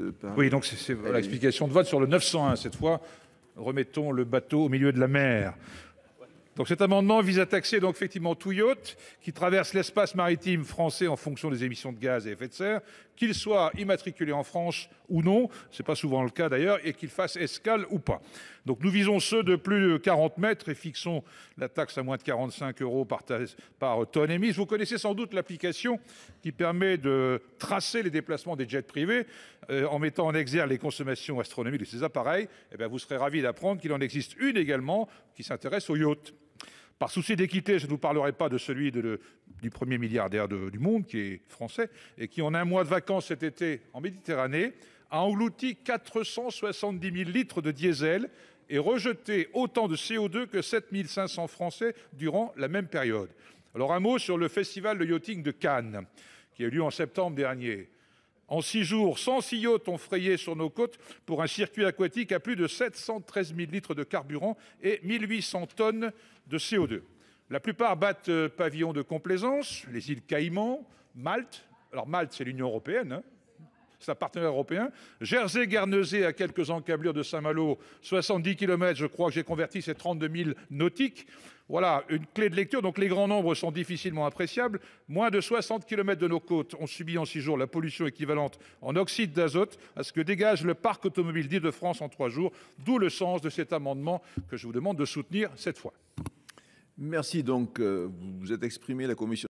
Euh, oui, donc c'est l'explication de vote sur le 901 cette fois. Remettons le bateau au milieu de la mer. Donc cet amendement vise à taxer donc effectivement tout yacht qui traverse l'espace maritime français en fonction des émissions de gaz et effet de serre, qu'il soit immatriculé en France ou non, c'est pas souvent le cas d'ailleurs et qu'il fasse escale ou pas. Donc nous visons ceux de plus de 40 mètres et fixons la taxe à moins de 45 euros par, par tonne émise. Vous connaissez sans doute l'application qui permet de tracer les déplacements des jets privés euh, en mettant en exergue les consommations astronomiques de ces appareils. Et eh bien vous serez ravi d'apprendre qu'il en existe une également qui s'intéresse aux yachts. Par souci d'équité, je ne vous parlerai pas de celui du premier milliardaire du monde, qui est français et qui, en un mois de vacances cet été en Méditerranée, a englouti 470 000 litres de diesel et rejeté autant de CO2 que 7 500 Français durant la même période. Alors Un mot sur le festival de yachting de Cannes, qui a eu lieu en septembre dernier. En six jours, 106 yachts ont frayé sur nos côtes pour un circuit aquatique à plus de 713 000 litres de carburant et 1 800 tonnes de CO2. La plupart battent euh, pavillon de complaisance les îles Caïmans, Malte – alors Malte, c'est l'Union européenne hein c'est un partenaire européen Jersey Guernesey à quelques encablures de Saint-Malo 70 km, je crois que j'ai converti ces 32 000 nautiques. Voilà une clé de lecture donc les grands nombres sont difficilement appréciables. Moins de 60 km de nos côtes ont subi en six jours la pollution équivalente en oxyde d'azote à ce que dégage le parc automobile dit de france en trois jours, d'où le sens de cet amendement que je vous demande de soutenir cette fois. Merci donc euh, vous êtes exprimé la commission.